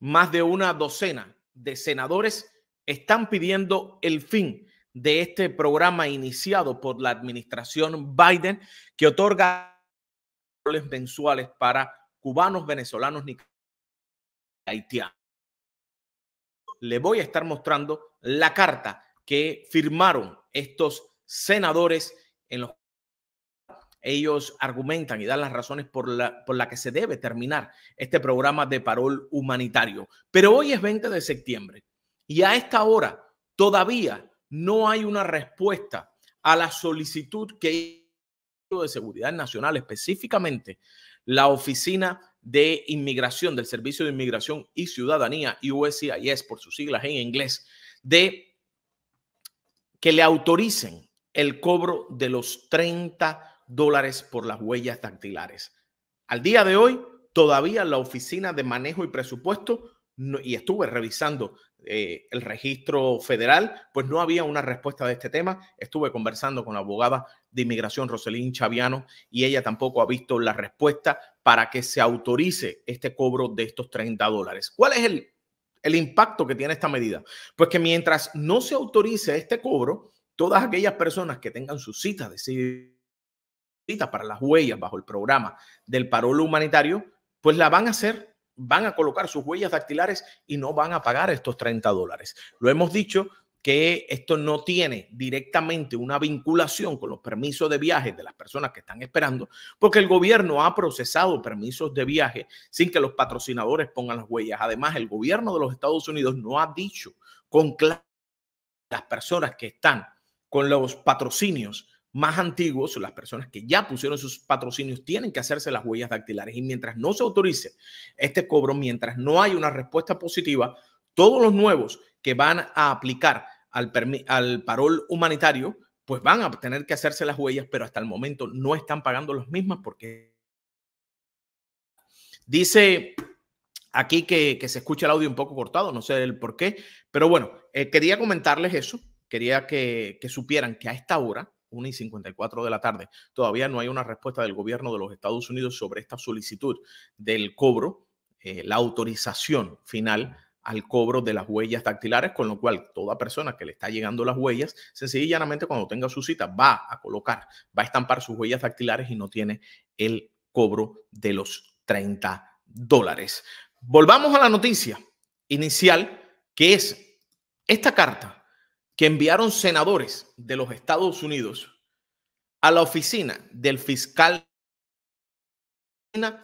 más de una docena de senadores están pidiendo el fin de este programa iniciado por la administración Biden que otorga mensuales para cubanos, venezolanos, y haitianos. Le voy a estar mostrando la carta que firmaron estos senadores en los ellos argumentan y dan las razones por la, que se debe terminar este programa de parol humanitario. Pero hoy es 20 de septiembre y a esta hora todavía no hay una respuesta a la solicitud que de Seguridad Nacional, específicamente la Oficina de Inmigración del Servicio de Inmigración y Ciudadanía, USCIS por sus siglas en inglés, de que le autoricen el cobro de los 30 dólares por las huellas dactilares. Al día de hoy, todavía la Oficina de Manejo y Presupuesto, y estuve revisando eh, el registro federal, pues no había una respuesta de este tema. Estuve conversando con la abogada de inmigración Roselín Chaviano y ella tampoco ha visto la respuesta para que se autorice este cobro de estos 30 dólares. ¿Cuál es el, impacto que tiene esta medida? Pues que mientras no se autorice este cobro, todas aquellas personas que tengan sus citas de para las huellas bajo el programa del parolo humanitario, pues la van a hacer, van a colocar sus huellas dactilares y no van a pagar estos 30 dólares. Lo hemos dicho que esto no tiene directamente una vinculación con los permisos de viaje de las personas que están esperando, porque el gobierno ha procesado permisos de viaje sin que los patrocinadores pongan las huellas. Además, el gobierno de los Estados Unidos no ha dicho con claridad las personas que están con los patrocinios más antiguos, las personas que ya pusieron sus patrocinios, tienen que hacerse las huellas dactilares. Y mientras no se autorice este cobro, mientras no hay una respuesta positiva, todos los nuevos que van a aplicar al, al parol humanitario, pues van a tener que hacerse las huellas, pero hasta el momento no están pagando las mismas porque... Dice aquí que, se escucha el audio un poco cortado, no sé el por qué, pero bueno, eh, quería comentarles eso, quería que supieran que a esta hora 1 y 54 de la tarde. Todavía no hay una respuesta del gobierno de los Estados Unidos sobre esta solicitud del cobro, eh, la autorización final al cobro de las huellas dactilares, con lo cual toda persona que le está llegando las huellas, sencillamente cuando tenga su cita va a colocar, va a estampar sus huellas dactilares y no tiene el cobro de los 30 dólares. Volvamos a la noticia inicial, que es esta carta que enviaron senadores de los Estados Unidos a la oficina del fiscal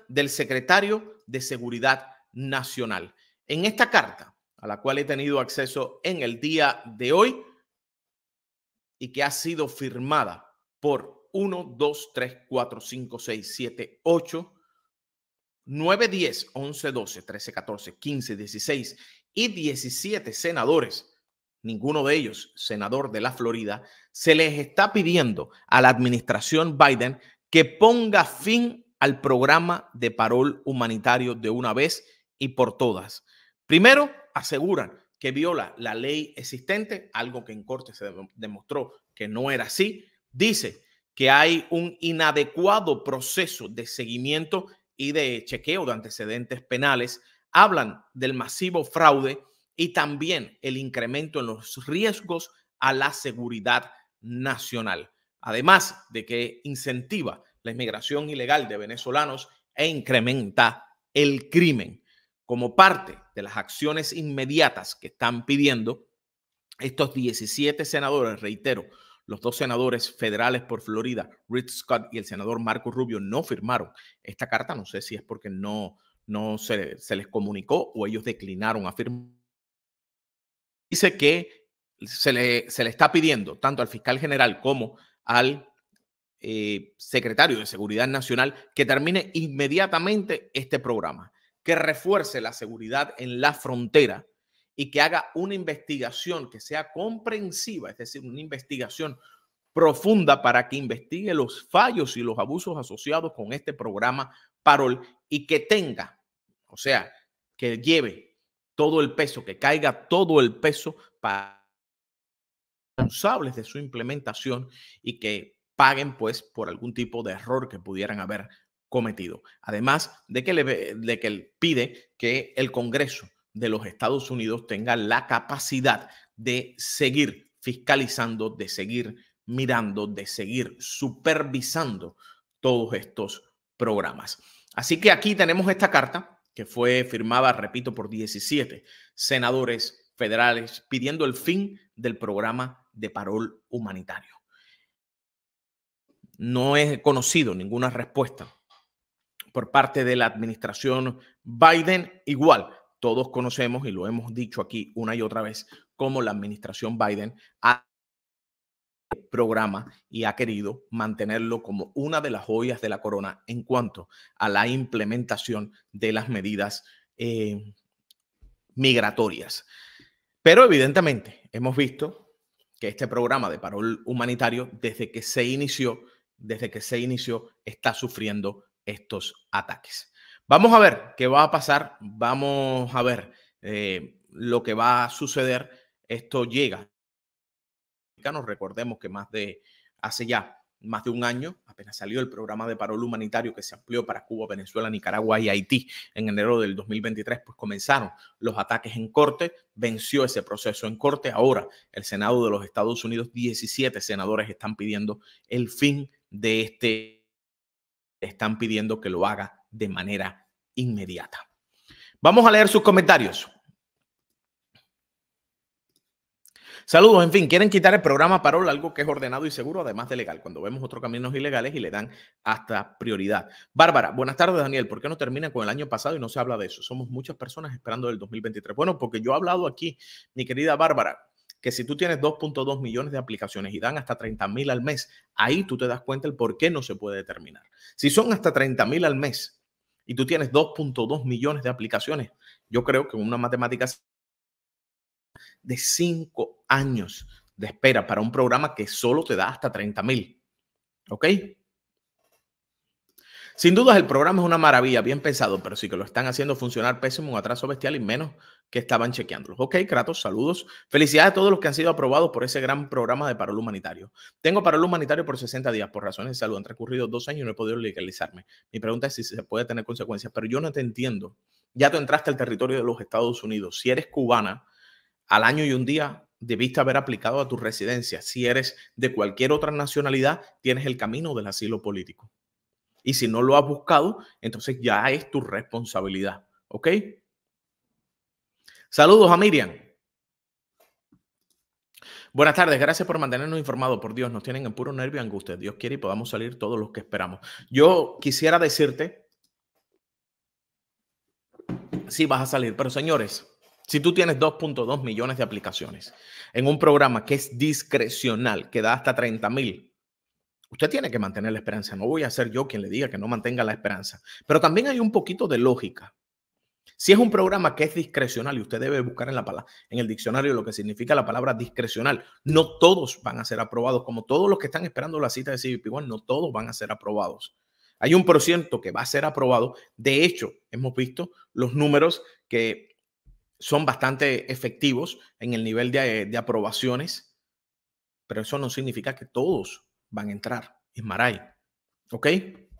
del secretario de Seguridad Nacional. En esta carta, a la cual he tenido acceso en el día de hoy y que ha sido firmada por 1, 2, 3, 4, 5, 6, 7, 8, 9, 10, 11, 12, 13, 14, 15, 16 y 17 senadores ninguno de ellos senador de la Florida, se les está pidiendo a la administración Biden que ponga fin al programa de parol humanitario de una vez y por todas. Primero, aseguran que viola la ley existente, algo que en corte se demostró que no era así. Dice que hay un inadecuado proceso de seguimiento y de chequeo de antecedentes penales. Hablan del masivo fraude y también el incremento en los riesgos a la seguridad nacional, además de que incentiva la inmigración ilegal de venezolanos e incrementa el crimen. Como parte de las acciones inmediatas que están pidiendo, estos 17 senadores, reitero, los dos senadores federales por Florida, rich Scott y el senador Marco Rubio, no firmaron esta carta. No sé si es porque no, no se, se les comunicó o ellos declinaron a firmar dice que se le, está pidiendo tanto al fiscal general como al eh, secretario de Seguridad Nacional que termine inmediatamente este programa, que refuerce la seguridad en la frontera y que haga una investigación que sea comprensiva, es decir, una investigación profunda para que investigue los fallos y los abusos asociados con este programa Parol y que tenga, o sea, que lleve todo el peso, que caiga todo el peso para responsables de su implementación y que paguen pues por algún tipo de error que pudieran haber cometido. Además de que, le, de que pide que el Congreso de los Estados Unidos tenga la capacidad de seguir fiscalizando, de seguir mirando, de seguir supervisando todos estos programas. Así que aquí tenemos esta carta que fue firmada, repito, por 17 senadores federales pidiendo el fin del programa de parol humanitario. No he conocido ninguna respuesta por parte de la administración Biden. Igual, todos conocemos y lo hemos dicho aquí una y otra vez, cómo la administración Biden ha programa y ha querido mantenerlo como una de las joyas de la corona en cuanto a la implementación de las medidas eh, migratorias. Pero evidentemente hemos visto que este programa de paro humanitario, desde que se inició, desde que se inició, está sufriendo estos ataques. Vamos a ver qué va a pasar, vamos a ver eh, lo que va a suceder. Esto llega Recordemos que más de hace ya más de un año, apenas salió el programa de paro humanitario que se amplió para Cuba, Venezuela, Nicaragua y Haití en enero del 2023, pues comenzaron los ataques en corte, venció ese proceso en corte. Ahora el Senado de los Estados Unidos, 17 senadores están pidiendo el fin de este, están pidiendo que lo haga de manera inmediata. Vamos a leer sus comentarios. Saludos, en fin, quieren quitar el programa Parol, algo que es ordenado y seguro, además de legal, cuando vemos otros caminos ilegales y le dan hasta prioridad. Bárbara, buenas tardes, Daniel. ¿Por qué no termina con el año pasado y no se habla de eso? Somos muchas personas esperando el 2023. Bueno, porque yo he hablado aquí, mi querida Bárbara, que si tú tienes 2.2 millones de aplicaciones y dan hasta 30 mil al mes, ahí tú te das cuenta el por qué no se puede determinar. Si son hasta 30 mil al mes y tú tienes 2.2 millones de aplicaciones, yo creo que una matemática de 5 años de espera para un programa que solo te da hasta 30 mil. ¿Ok? Sin dudas, el programa es una maravilla, bien pensado, pero sí que lo están haciendo funcionar pésimo, un atraso bestial y menos que estaban chequeándolos. Ok, Kratos, saludos. Felicidades a todos los que han sido aprobados por ese gran programa de paro humanitario. Tengo parol humanitario por 60 días por razones de salud. Han transcurrido dos años y no he podido legalizarme. Mi pregunta es si se puede tener consecuencias, pero yo no te entiendo. Ya tú entraste al territorio de los Estados Unidos. Si eres cubana, al año y un día debiste haber aplicado a tu residencia. Si eres de cualquier otra nacionalidad, tienes el camino del asilo político. Y si no lo has buscado, entonces ya es tu responsabilidad. ¿Ok? Saludos a Miriam. Buenas tardes, gracias por mantenernos informados. Por Dios, nos tienen en puro nervio y angustia. Dios quiere y podamos salir todos los que esperamos. Yo quisiera decirte, sí vas a salir, pero señores, si tú tienes 2.2 millones de aplicaciones en un programa que es discrecional, que da hasta 30 mil, usted tiene que mantener la esperanza. No voy a ser yo quien le diga que no mantenga la esperanza. Pero también hay un poquito de lógica. Si es un programa que es discrecional y usted debe buscar en, la palabra, en el diccionario lo que significa la palabra discrecional, no todos van a ser aprobados, como todos los que están esperando la cita de CBP1, no todos van a ser aprobados. Hay un por ciento que va a ser aprobado. De hecho, hemos visto los números que son bastante efectivos en el nivel de, aprobaciones, pero eso no significa que todos van a entrar en ¿Ok?